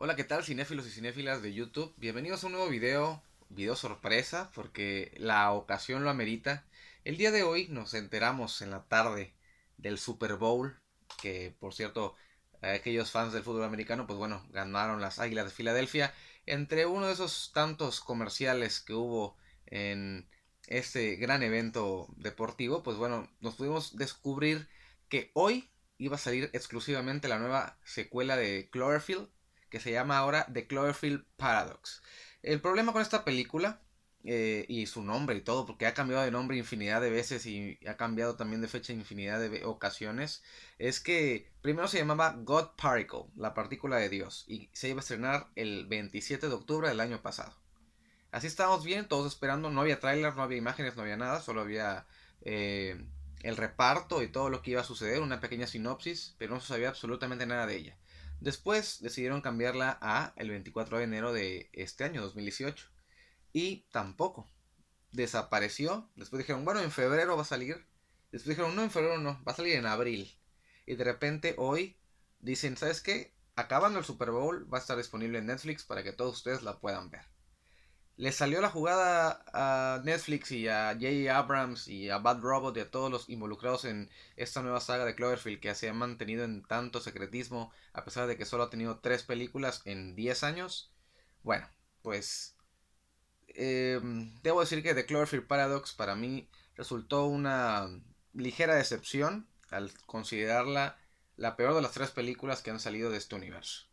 Hola, ¿qué tal cinéfilos y cinéfilas de YouTube? Bienvenidos a un nuevo video, video sorpresa, porque la ocasión lo amerita. El día de hoy nos enteramos en la tarde del Super Bowl, que por cierto, aquellos fans del fútbol americano, pues bueno, ganaron las Águilas de Filadelfia. Entre uno de esos tantos comerciales que hubo en este gran evento deportivo, pues bueno, nos pudimos descubrir que hoy iba a salir exclusivamente la nueva secuela de Cloverfield, que se llama ahora The Cloverfield Paradox. El problema con esta película eh, y su nombre y todo, porque ha cambiado de nombre infinidad de veces y ha cambiado también de fecha infinidad de ocasiones, es que primero se llamaba God Particle, la partícula de Dios, y se iba a estrenar el 27 de octubre del año pasado. Así estábamos bien, todos esperando, no había tráiler, no había imágenes, no había nada, solo había eh, el reparto y todo lo que iba a suceder, una pequeña sinopsis, pero no se sabía absolutamente nada de ella. Después decidieron cambiarla a el 24 de enero de este año, 2018. Y tampoco. Desapareció. Después dijeron, bueno, en febrero va a salir. Después dijeron, no, en febrero no, va a salir en abril. Y de repente hoy dicen, ¿sabes qué? Acabando el Super Bowl va a estar disponible en Netflix para que todos ustedes la puedan ver le salió la jugada a Netflix y a Jay Abrams y a Bad Robot y a todos los involucrados en esta nueva saga de Cloverfield que se ha mantenido en tanto secretismo a pesar de que solo ha tenido tres películas en 10 años. Bueno, pues em, debo decir que The Cloverfield Paradox para mí resultó una ligera decepción al considerarla la peor de las tres películas que han salido de este universo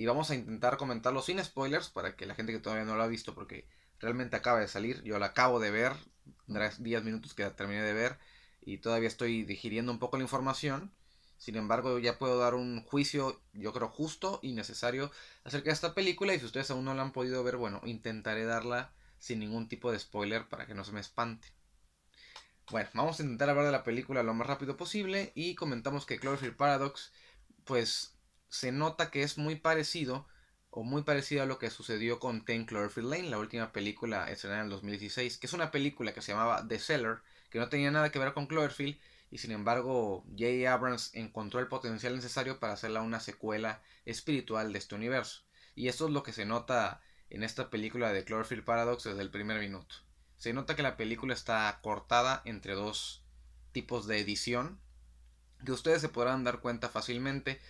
y vamos a intentar comentarlo sin spoilers para que la gente que todavía no lo ha visto, porque realmente acaba de salir, yo la acabo de ver, 10 minutos que la terminé de ver y todavía estoy digiriendo un poco la información. Sin embargo, ya puedo dar un juicio, yo creo, justo y necesario acerca de esta película. Y si ustedes aún no la han podido ver, bueno, intentaré darla sin ningún tipo de spoiler para que no se me espante. Bueno, vamos a intentar hablar de la película lo más rápido posible y comentamos que Cloverfield Paradox, pues se nota que es muy parecido o muy parecido a lo que sucedió con Ten Cloverfield Lane, la última película estrenada en el 2016, que es una película que se llamaba The Seller, que no tenía nada que ver con Cloverfield y sin embargo J. Abrams encontró el potencial necesario para hacerla una secuela espiritual de este universo. Y esto es lo que se nota en esta película de Cloverfield Paradox desde el primer minuto. Se nota que la película está cortada entre dos tipos de edición que ustedes se podrán dar cuenta fácilmente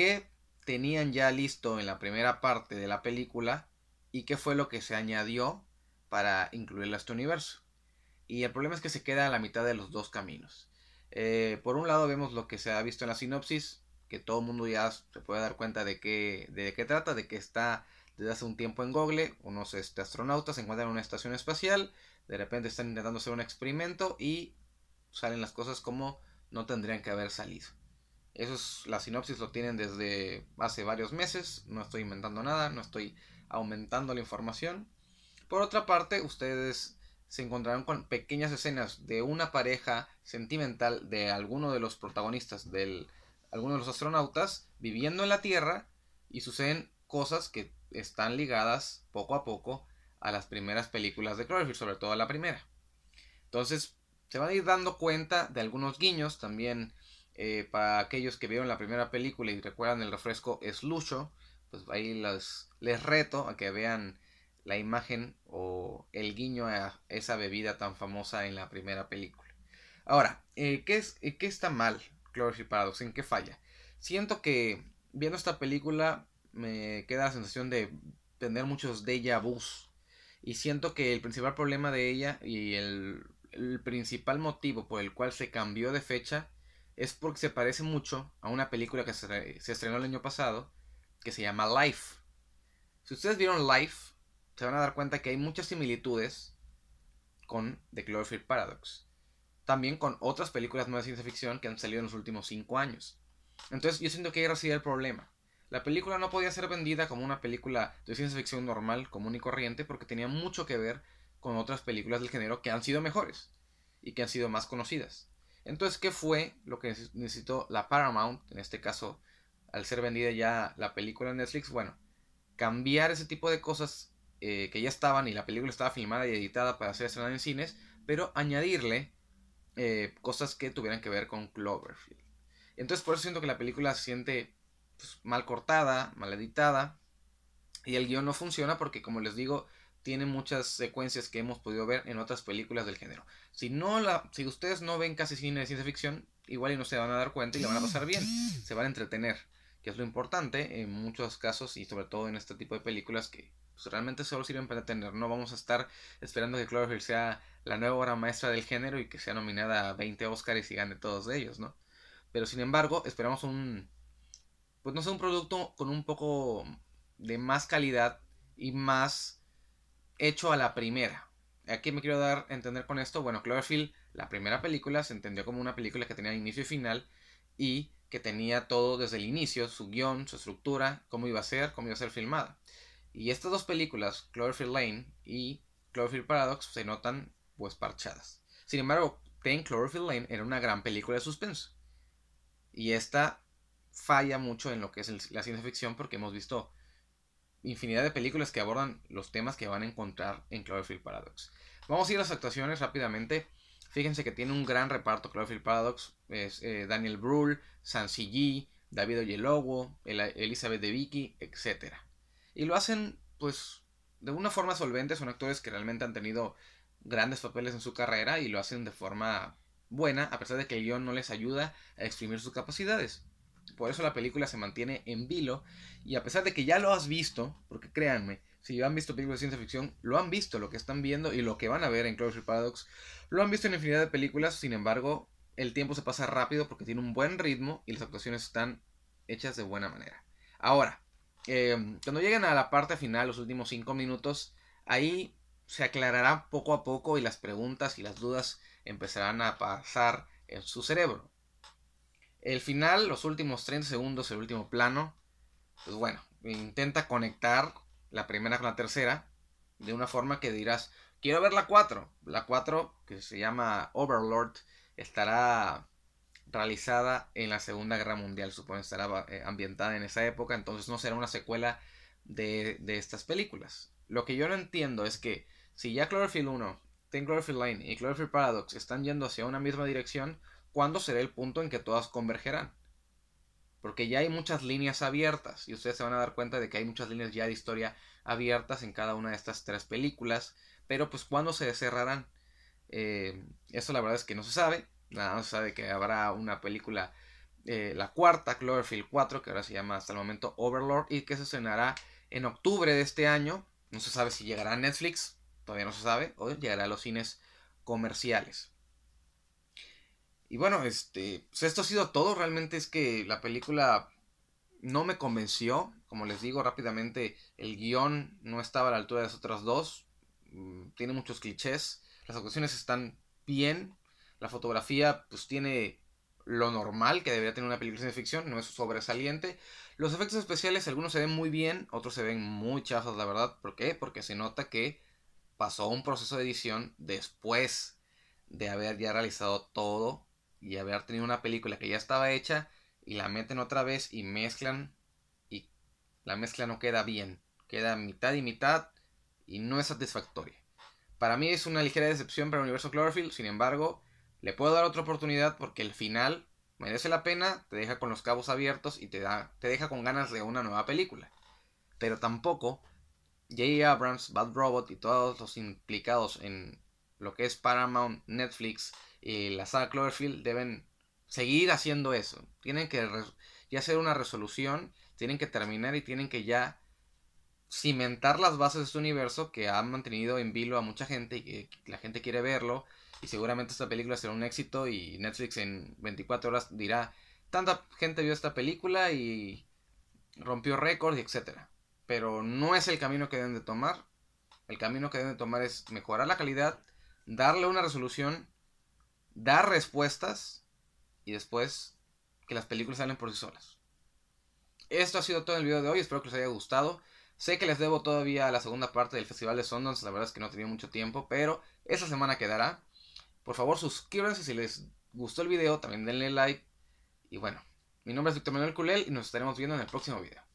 qué tenían ya listo en la primera parte de la película y qué fue lo que se añadió para incluirla a este universo. Y el problema es que se queda a la mitad de los dos caminos. Eh, por un lado vemos lo que se ha visto en la sinopsis, que todo el mundo ya se puede dar cuenta de qué, de qué trata, de que está desde hace un tiempo en Google, unos este, astronautas se encuentran en una estación espacial, de repente están intentando hacer un experimento y salen las cosas como no tendrían que haber salido. Eso es, la sinopsis lo tienen desde hace varios meses, no estoy inventando nada, no estoy aumentando la información. Por otra parte, ustedes se encontrarán con pequeñas escenas de una pareja sentimental de alguno de los protagonistas, de alguno de los astronautas, viviendo en la Tierra y suceden cosas que están ligadas poco a poco a las primeras películas de Cloverfield, sobre todo a la primera. Entonces, se van a ir dando cuenta de algunos guiños también eh, para aquellos que vieron la primera película y recuerdan el refresco es lucho, pues ahí les reto a que vean la imagen o el guiño a esa bebida tan famosa en la primera película. Ahora, eh, ¿qué, es, eh, ¿qué está mal y Paradox? ¿En qué falla? Siento que viendo esta película me queda la sensación de tener muchos déjà vu. Y siento que el principal problema de ella y el principal motivo por el cual se cambió de fecha es porque se parece mucho a una película que se, estrenó el año pasado que se llama Life. Si ustedes vieron Life, se van a dar cuenta que hay muchas similitudes con The Cloverfield Paradox. También con otras películas nuevas de ciencia ficción que han salido en los últimos cinco años. Entonces yo siento que ahí reside el problema. La película no podía ser vendida como una película de ciencia ficción normal, común y corriente, porque tenía mucho que ver con otras películas del género que han sido mejores y que han sido más conocidas. Entonces, ¿qué fue lo que necesitó la Paramount? En este caso, al ser vendida ya la película en Netflix, bueno, cambiar ese tipo de cosas eh, que ya estaban y la película estaba filmada y editada para ser estrenada en cines, pero añadirle eh, cosas que tuvieran que ver con Cloverfield. Entonces, por eso siento que la película se siente pues, mal cortada, mal editada, y el guión no funciona porque, como les digo, tiene muchas secuencias que hemos podido ver en otras películas del género. Si, no la, si ustedes no ven casi cine de ciencia ficción, igual y no se van a dar cuenta y la van a pasar bien, se van a entretener, que es lo importante en muchos casos y sobre todo en este tipo de películas que pues, realmente solo sirven para entretener. No vamos a estar esperando que Cloverfield sea la nueva obra maestra del género y que sea nominada a 20 Oscars y gane todos ellos, ¿no? Pero sin embargo, esperamos un, pues no sé, un producto con un poco de más calidad y más hecho a la primera. Aquí me quiero dar a entender con esto? Bueno, Cloverfield, la primera película, se entendió como una película que tenía inicio y final y que tenía todo desde el inicio, su guión, su estructura, cómo iba a ser, cómo iba a ser filmada. Y estas dos películas, Cloverfield Lane y Cloverfield Paradox, se notan pues parchadas. Sin embargo, Ten Cloverfield Lane era una gran película de suspenso. Y esta falla mucho en lo que es la ciencia ficción porque hemos visto infinidad de películas que abordan los temas que van a encontrar en Cloverfield Paradox. Vamos a ir a las actuaciones rápidamente. Fíjense que tiene un gran reparto Cloverfield Paradox. Es, eh, Daniel Brühl, San G, David Oyelowo, Elizabeth de Vicky, etc. Y lo hacen, pues, de una forma solvente. Son actores que realmente han tenido grandes papeles en su carrera y lo hacen de forma buena, a pesar de que el guión no les ayuda a exprimir sus capacidades. Por eso la película se mantiene en vilo. Y a pesar de que ya lo has visto, porque créanme, si han visto películas de ciencia ficción, lo han visto, lo que están viendo y lo que van a ver en Closure Paradox, lo han visto en infinidad de películas, sin embargo, el tiempo se pasa rápido porque tiene un buen ritmo y las actuaciones están hechas de buena manera. Ahora, eh, cuando lleguen a la parte final, los últimos 5 minutos, ahí se aclarará poco a poco y las preguntas y las dudas empezarán a pasar en su cerebro. El final, los últimos 30 segundos, el último plano, pues bueno, intenta conectar la primera con la tercera de una forma que dirás, quiero ver la 4. La 4, que se llama Overlord, estará realizada en la Segunda Guerra Mundial, supongo estará eh, ambientada en esa época, entonces no será una secuela de, estas películas. Lo que yo no entiendo es que si ya Chlorophyll 1, Ten Chlorophyll Lane y Chlorophyll Paradox están yendo hacia una misma dirección, ¿cuándo será el punto en que todas convergerán? Porque ya hay muchas líneas abiertas y ustedes se van a dar cuenta de que hay muchas líneas ya de historia abiertas en cada una de estas tres películas, pero pues ¿cuándo se cerrarán? Eh, eso la verdad es que no se sabe, nada más se sabe que habrá una película, eh, la cuarta, Cloverfield 4, que ahora se llama hasta el momento Overlord y que se estrenará en octubre de este año, no se sabe si llegará a Netflix, todavía no se sabe, o llegará a los cines comerciales. Y bueno, este, pues, esto ha sido todo. Realmente es que la película no me convenció. Como les digo rápidamente, el guión no estaba a la altura de las otras dos. Mm, tiene muchos clichés. Las actuaciones están bien. La fotografía, pues tiene lo normal que debería tener una película de ficción, no es sobresaliente. Los efectos especiales, algunos se ven muy bien, otros se ven muy la verdad. ¿Por qué? Porque se nota que pasó un proceso de edición después de haber ya realizado todo y haber tenido una película que ya estaba hecha y la meten otra vez y mezclan y la mezcla no queda bien, queda mitad y mitad y no es satisfactoria. Para mí es una ligera decepción para el universo Cloverfield, sin embargo, le puedo dar otra oportunidad porque el final merece la pena, te deja con los cabos abiertos y te, da, te deja con ganas de una nueva película. Pero tampoco Jay Abrams, Bad Robot y todos los implicados en lo que es Paramount, Netflix y la saga Cloverfield deben seguir haciendo eso. Tienen que ya hacer una resolución, tienen que terminar y tienen que ya cimentar las bases de este universo que ha mantenido en vilo a mucha gente y que la gente quiere verlo. Y seguramente esta película será un éxito y Netflix en 24 horas dirá, tanta gente vio esta película y rompió récords y etcétera. Pero no es el camino que deben de tomar. El camino que deben de tomar es mejorar la calidad, darle una resolución, dar respuestas y después que las películas salen por sí solas. Esto ha sido todo en el video de hoy, espero que les haya gustado. Sé que les debo todavía la segunda parte del Festival de Sundance, la verdad es que no tenía mucho tiempo, pero esa semana quedará. Por favor, suscríbanse si les gustó el video, también denle like. Y bueno, mi nombre es Víctor Manuel Culel y nos estaremos viendo en el próximo video.